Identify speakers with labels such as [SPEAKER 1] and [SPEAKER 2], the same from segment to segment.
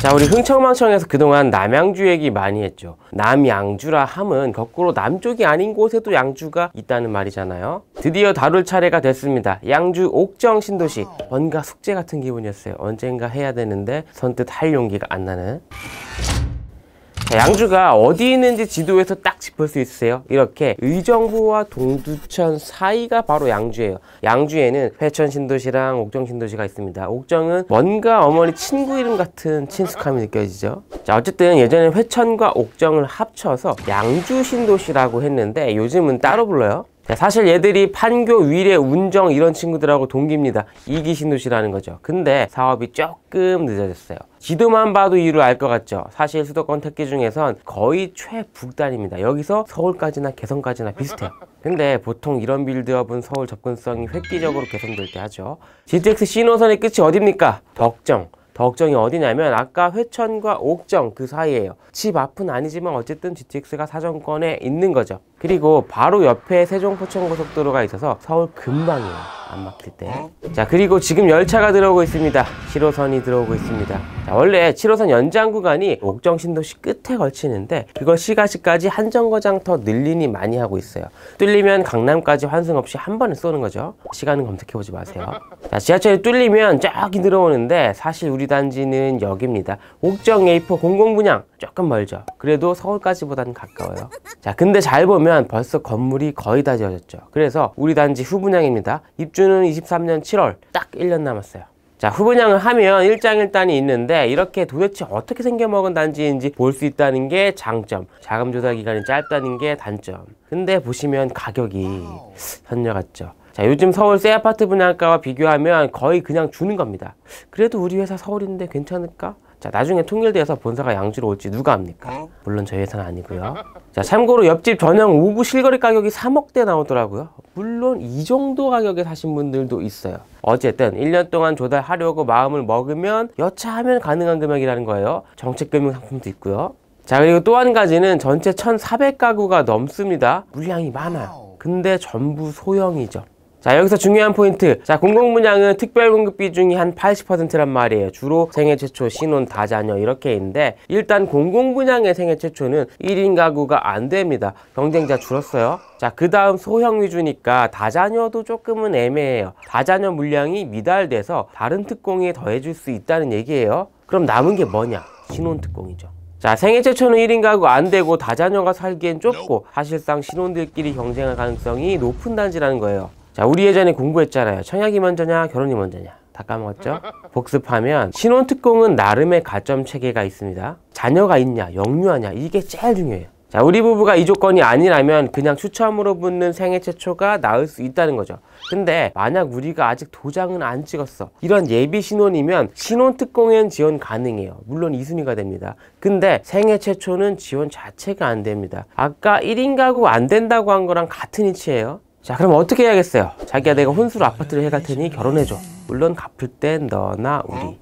[SPEAKER 1] 자 우리 흥청망청에서 그동안 남양주 얘기 많이 했죠 남양주라 함은 거꾸로 남쪽이 아닌 곳에도 양주가 있다는 말이잖아요 드디어 다룰 차례가 됐습니다 양주 옥정 신도시 뭔가 숙제 같은 기분이었어요 언젠가 해야 되는데 선뜻 할 용기가 안 나는 자, 양주가 어디 있는지 지도에서 딱 짚을 수 있으세요? 이렇게 의정부와 동두천 사이가 바로 양주예요. 양주에는 회천 신도시랑 옥정 신도시가 있습니다. 옥정은 뭔가 어머니 친구 이름 같은 친숙함이 느껴지죠. 자, 어쨌든 예전에 회천과 옥정을 합쳐서 양주 신도시라고 했는데 요즘은 따로 불러요. 사실 얘들이 판교, 위례, 운정 이런 친구들하고 동기입니다. 이기신도시라는 거죠. 근데 사업이 조금 늦어졌어요. 지도만 봐도 이유를 알 것 같죠. 사실 수도권 택기 중에선 거의 최북단입니다. 여기서 서울까지나 개성까지나 비슷해요. 근데 보통 이런 빌드업은 서울 접근성이 획기적으로 개선될 때 하죠. GTX 신호선의 끝이 어딥니까? 덕정. 덕정이 어디냐면 아까 회천과 옥정 그 사이에요. 집 앞은 아니지만 어쨌든 GTX가 사정권에 있는 거죠. 그리고 바로 옆에 세종포천고속도로가 있어서 서울 금방이에요. 안 막힐 때자 어? 그리고 지금 열차가 들어오고 있습니다 7호선이 들어오고 있습니다 자, 원래 7호선 연장 구간이 옥정 신도시 끝에 걸치는데 그걸 시가시까지 한 정거장 더 늘리니 많이 하고 있어요 뚫리면 강남까지 환승 없이 한 번에 쏘는 거죠 시간은 검색해보지 마세요 자 지하철이 뚫리면 쫙기 들어오는데 사실 우리 단지는 여기입니다 옥정 A4 공공분양 조금 멀죠 그래도 서울까지보다는 가까워요 자 근데 잘 보면 벌써 건물이 거의 다 지어졌죠 그래서 우리 단지 후분양입니다 입주 입주는 23년 7월 딱 1년 남았어요 자 후분양을 하면 일장일단이 있는데 이렇게 도대체 어떻게 생겨먹은 단지인지 볼 수 있다는 게 장점 자금 조사 기간이 짧다는 게 단점 근데 보시면 가격이 선녀 같죠 자 요즘 서울 새 아파트 분양가와 비교하면 거의 그냥 주는 겁니다 그래도 우리 회사 서울인데 괜찮을까? 자, 나중에 통일돼서 본사가 양주로 올지 누가 압니까? 네. 물론 저희 회사는 아니고요. 자, 참고로 옆집 전용 5구 실거래 가격이 3억대 나오더라고요. 물론 이 정도 가격에 사신 분들도 있어요. 어쨌든 1년 동안 조달하려고 마음을 먹으면 여차하면 가능한 금액이라는 거예요. 정책금융 상품도 있고요. 자, 그리고 또 한 가지는 전체 1,400가구가 넘습니다. 물량이 많아요. 근데 전부 소형이죠. 자 여기서 중요한 포인트 자 공공분양은 특별공급 비중이 한 80%란 말이에요 주로 생애 최초 신혼 다자녀 이렇게있는데 일단 공공분양의 생애 최초는 1인 가구가 안 됩니다 경쟁자 줄었어요 자그 다음 소형 위주니까 다자녀도 조금은 애매해요 다자녀 물량이 미달돼서 다른 특공에 더해줄 수 있다는 얘기예요 그럼 남은 게 뭐냐 신혼 특공이죠 자 생애 최초는 1인 가구 안 되고 다자녀가 살기엔 좁고 사실상 신혼들끼리 경쟁할 가능성이 높은 단지라는 거예요 자, 우리 예전에 공부했잖아요. 청약이 먼저냐, 결혼이 먼저냐. 다 까먹었죠? 복습하면 신혼특공은 나름의 가점 체계가 있습니다. 자녀가 있냐, 영유아냐 이게 제일 중요해요. 자, 우리 부부가 이 조건이 아니라면 그냥 추첨으로 붙는 생애 최초가 나을 수 있다는 거죠. 근데 만약 우리가 아직 도장은 안 찍었어. 이런 예비 신혼이면 신혼특공엔 지원 가능해요. 물론 2순위가 됩니다. 근데 생애 최초는 지원 자체가 안 됩니다. 아까 1인 가구 안 된다고 한 거랑 같은 위치예요. 자 그럼 어떻게 해야겠어요 자기야 내가 혼수로 아파트를 해갈 테니 결혼해줘 물론 갚을 땐 너나 우리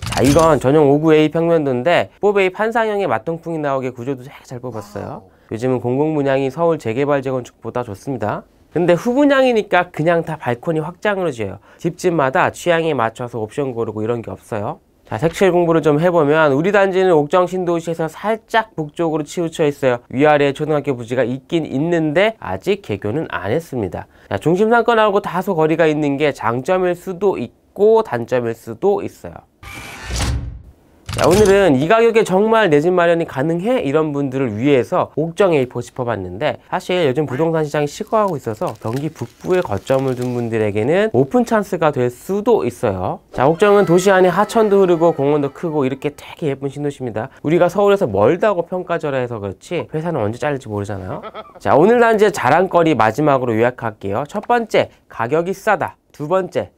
[SPEAKER 1] 자 이건 전용 59A 평면도인데 4베이 판상형의 맛통풍이 나오게 구조도 잘 뽑았어요 요즘은 공공분양이 서울 재개발 재건축보다 좋습니다 근데 후분양이니까 그냥 다 발코니 확장으로 지어요 집집마다 취향에 맞춰서 옵션 고르고 이런 게 없어요 자, 색칠 공부를 좀 해보면 우리 단지는 옥정 신도시에서 살짝 북쪽으로 치우쳐 있어요. 위아래 초등학교 부지가 있긴 있는데 아직 개교는 안 했습니다. 자, 중심 상권하고 다소 거리가 있는 게 장점일 수도 있고 단점일 수도 있어요. 자, 오늘은 이 가격에 정말 내 집 마련이 가능해? 이런 분들을 위해서 옥정 A4 짚어봤는데 사실 요즘 부동산 시장이 식어하고 있어서 경기 북부에 거점을 둔 분들에게는 오픈 찬스가 될 수도 있어요 자 옥정은 도시 안에 하천도 흐르고 공원도 크고 이렇게 되게 예쁜 신도시입니다 우리가 서울에서 멀다고 평가절하해서 그렇지 회사는 언제 잘릴지 모르잖아요 자 오늘 단지의 자랑거리 마지막으로 요약할게요 첫 번째 가격이 싸다 두 번째